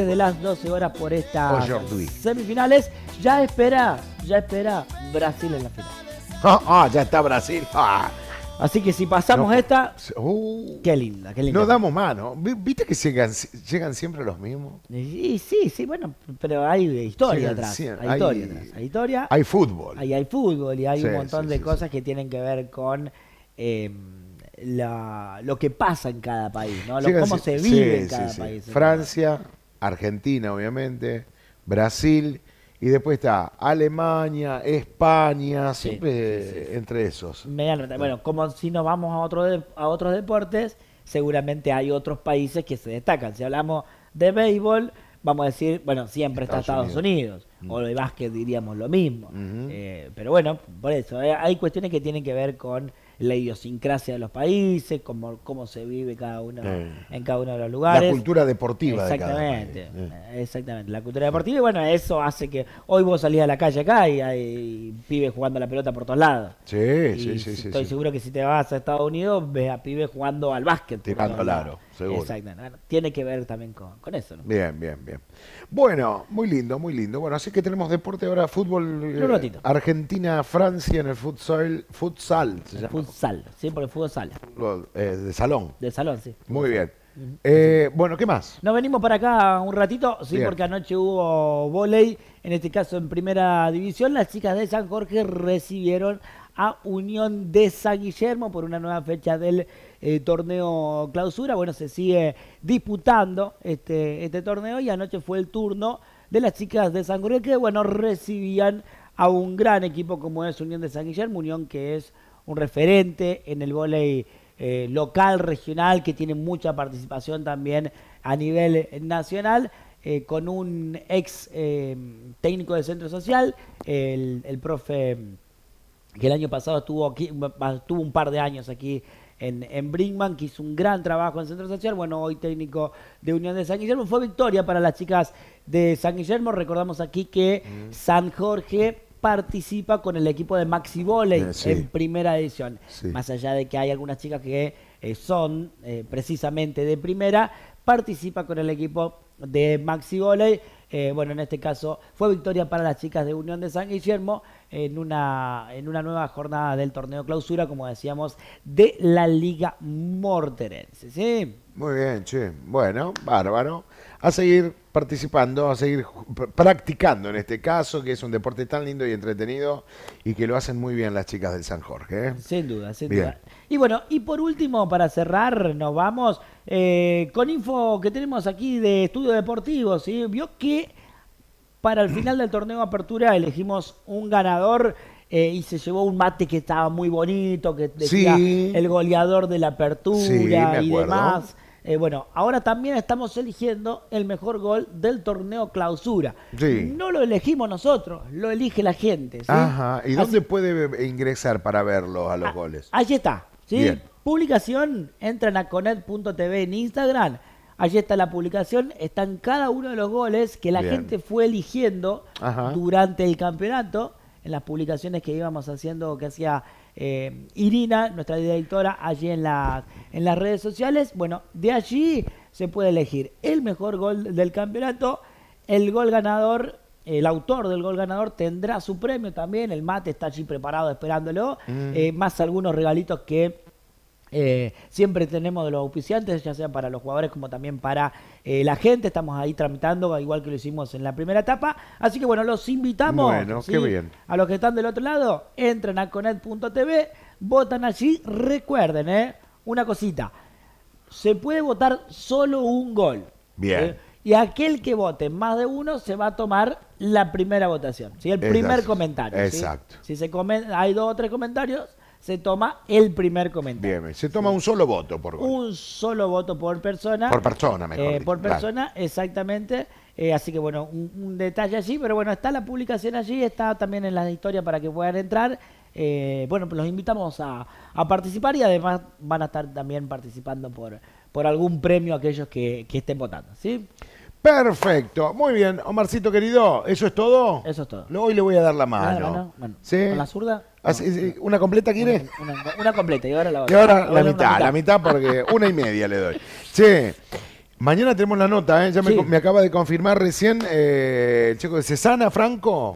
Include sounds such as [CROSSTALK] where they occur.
desde las 12 horas por estas semifinales. Ya espera, ya espera Brasil en la final. Ah, ah, ya está Brasil. Ah. Así que si pasamos esta, uh. qué linda, qué linda. No damos mano. ¿Viste que llegan, llegan siempre los mismos? Sí, sí, sí, bueno, pero hay historia, atrás, hay historia hay, fútbol. Hay, hay fútbol y hay un montón de cosas que tienen que ver con em, lo que pasa en cada país, ¿no? cómo se vive en cada país. Francia, Argentina, obviamente, Brasil, y después está Alemania, España, siempre entre esos. Bueno, como si nos vamos a, otro a otros deportes, seguramente hay otros países que se destacan. Si hablamos de béisbol, vamos a decir, bueno, siempre está Estados Unidos, mm. o de básquet diríamos lo mismo. Eh, pero bueno, por eso, eh, hay cuestiones que tienen que ver con la idiosincrasia de los países, cómo, cómo se vive cada uno eh. en cada uno de los lugares. La cultura deportiva. Exactamente, de cada eh. exactamente. La cultura deportiva, y bueno, eso hace que hoy vos salís a la calle acá y hay pibes jugando la pelota por todos lados. Sí, sí, sí, sí. Estoy seguro que si te vas a Estados Unidos ves a pibes jugando al básquet. Tirando Ah, tiene que ver también con, eso, Bien, bien, bien. Bueno, muy lindo, muy lindo. Bueno, así que tenemos deporte ahora, fútbol. Eh, Argentina-Francia en el futsal. Futsal, Futsal, sí, por el fútbol sala. Eh, de salón. De salón, sí. Muy bien. Eh, bueno, ¿qué más? Nos venimos para acá un ratito, sí, porque anoche hubo volei, en este caso en primera división. Las chicas de San Jorge recibieron a Unión de San Guillermo por una nueva fecha del eh, torneo clausura. Bueno, se sigue disputando este, este torneo y anoche fue el turno de las chicas de San Jorge que, bueno, recibían a un gran equipo como es Unión de San Guillermo, Unión que es un referente en el volei eh, local, regional, que tiene mucha participación también a nivel nacional, eh, con un ex eh, técnico de centro social, el, profe mm, que el año pasado estuvo aquí, estuvo un par de años aquí en, Brinkman, que hizo un gran trabajo en Centro Social, bueno, hoy técnico de Unión de San Guillermo, fue victoria para las chicas de San Guillermo, recordamos aquí que mm. San Jorge participa con el equipo de Maxi Volley eh, en primera edición. Más allá de que hay algunas chicas que eh, son eh, precisamente de primera, participa con el equipo de Maxi Volley. bueno, en este caso fue victoria para las chicas de Unión de San Guillermo en una, en una nueva jornada del torneo clausura, como decíamos, de la Liga Morterense. ¿sí? Muy bien, che. Bueno, bárbaro. A seguir participando, a seguir practicando en este caso, que es un deporte tan lindo y entretenido y que lo hacen muy bien las chicas del San Jorge. ¿eh? Sin duda, sin duda. Y bueno, y por último, para cerrar, nos vamos eh, con info que tenemos aquí de Estudio Deportivo. ¿sí? Vio que para el final del torneo Apertura elegimos un ganador. Eh, y se llevó un mate que estaba muy bonito, que decía el goleador de la apertura y demás. Eh, bueno, ahora también estamos eligiendo el mejor gol del torneo clausura. No lo elegimos nosotros, lo elige la gente. Ajá, ¿y dónde puede ingresar para verlos a los ah, goles? Allí está, ¿sí? Publicación, entran a conet.tv en Instagram. Allí está la publicación, están cada uno de los goles que la gente fue eligiendo durante el campeonato, en las publicaciones que íbamos haciendo, que hacía eh, Irina, nuestra directora, allí en, en las redes sociales. Bueno, de allí se puede elegir el mejor gol del campeonato, el gol ganador el autor del gol ganador tendrá su premio también. El mate está allí preparado, esperándolo. Mm. Eh, más algunos regalitos que eh, siempre tenemos de los auspiciantes, ya sea para los jugadores como también para eh, la gente. Estamos ahí tramitando, igual que lo hicimos en la primera etapa. Así que bueno, los invitamos a los que están del otro lado. Entren a conet.tv, votan allí. Recuerden, ¿eh? una cosita: se puede votar solo un gol. Bien. Eh, y aquel que vote más de uno se va a tomar la primera votación, ¿sí? el primer comentario. Exacto. Si se comen hay dos o tres comentarios se toma el primer comentario. Bien, se toma un solo voto por Un solo voto por persona. Por persona, mejor. Eh, por persona, exactamente. Eh, así que bueno, un, detalle allí, pero bueno, está la publicación allí, está también en la historia para que puedan entrar. Eh, bueno, los invitamos a, participar y además van a estar también participando por, por algún premio aquellos que, estén votando, ¿sí? Perfecto, muy bien, Omarcito querido, ¿eso es todo? Eso es todo. Hoy le voy a dar la mano. ¿La ¿Sí? la zurda? Ah, ¿Una completa quiere? Una, completa, y ahora la Y ahora, la mitad, la mitad porque [LAUGHS] una y media le doy. Che, mañana tenemos la nota, ¿eh? Ya me, acaba de confirmar recién, eh, El chico de Cesana Franco.